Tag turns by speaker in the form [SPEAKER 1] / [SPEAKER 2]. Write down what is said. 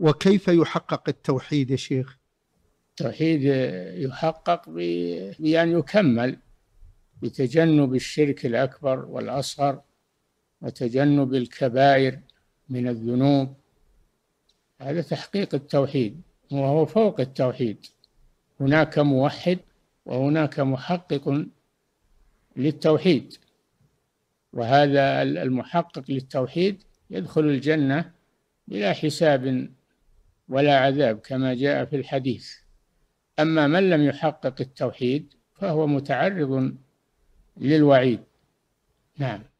[SPEAKER 1] وكيف يحقق التوحيد يا شيخ
[SPEAKER 2] التوحيد يحقق بأن يكمل بتجنب الشرك الأكبر والأصغر وتجنب الكبائر من الذنوب هذا تحقيق التوحيد وهو فوق التوحيد هناك موحد وهناك محقق للتوحيد وهذا المحقق للتوحيد يدخل الجنة بلا حساب ولا عذاب كما جاء في الحديث أما من لم يحقق التوحيد فهو متعرض للوعيد نعم